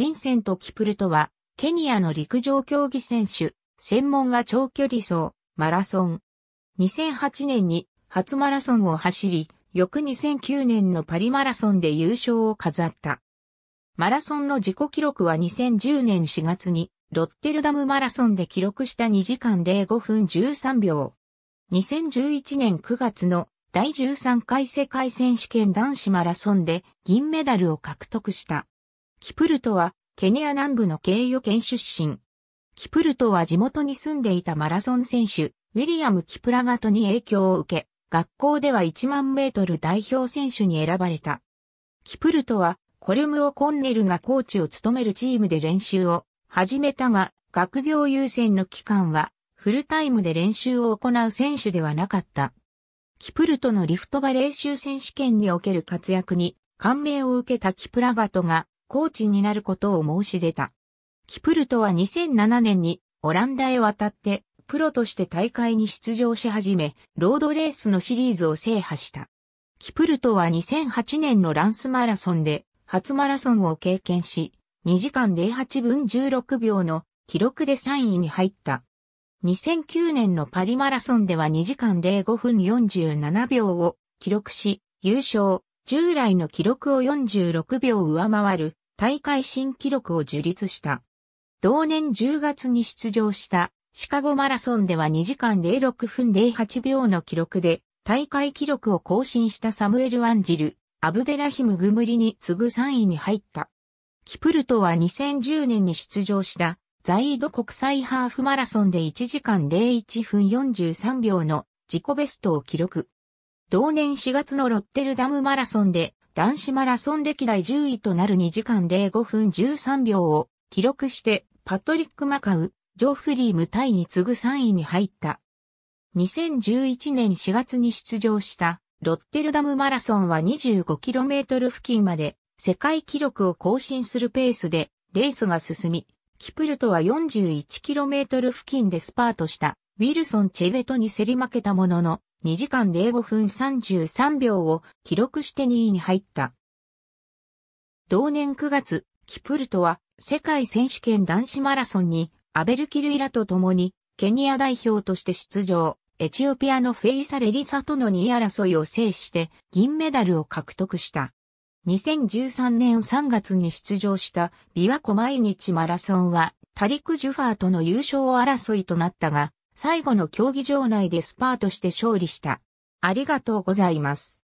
ヴィンセント・キプルトは、ケニアの陸上競技選手、専門は長距離走、マラソン。2008年に初マラソンを走り、翌2009年のパリマラソンで優勝を飾った。マラソンの自己記録は2010年4月に、ロッテルダムマラソンで記録した2時間05分13秒。2011年9月の第13回世界選手権男子マラソンで銀メダルを獲得した。キプルトは、ケニア南部の経由県出身。キプルトは地元に住んでいたマラソン選手、ウィリアム・キプラガトに影響を受け、学校では1万メートル代表選手に選ばれた。キプルトは、コルムオ・コンネルがコーチを務めるチームで練習を始めたが、学業優先の期間は、フルタイムで練習を行う選手ではなかった。キプルトのリフトバレー選手権における活躍に感銘を受けたキプラガトがコーチになることを申し出た。キプルトは2007年にオランダへ渡ってプロとして大会に出場し始め、ロードレースのシリーズを制覇した。キプルトは2008年のランスマラソンで初マラソンを経験し、2時間08分16秒の記録で3位に入った。2009年のパリマラソンでは2時間05分47秒を記録し、優勝、従来の記録を46秒上回る大会新記録を樹立した。同年10月に出場したシカゴマラソンでは2時間06分08秒の記録で大会記録を更新したサムエル・アンジル、アブデラヒム・グムリに次ぐ3位に入った。キプルトは2010年に出場したザイード国際ハーフマラソンで1時間01分43秒の自己ベストを記録。同年4月のロッテルダムマラソンで男子マラソン歴代10位となる2時間05分13秒を記録してパトリック・マカウ、ジョー・フリームタイに次ぐ3位に入った。2011年4月に出場したロッテルダムマラソンは 25km 付近まで世界記録を更新するペースでレースが進み、キプルトは 41km 付近でスパートしたウィルソン・チェベトに競り負けたものの2時間05分33秒を記録して2位に入った。同年9月、キプルトは世界選手権男子マラソンにアベルキルイラと共にケニア代表として出場、エチオピアのフェイサレリサとの2位争いを制して銀メダルを獲得した。2013年3月に出場したビワコ毎日マラソンはタリク・ジュファーとの優勝争いとなったが、最後の競技場内でスパートして勝利した。ありがとうございます。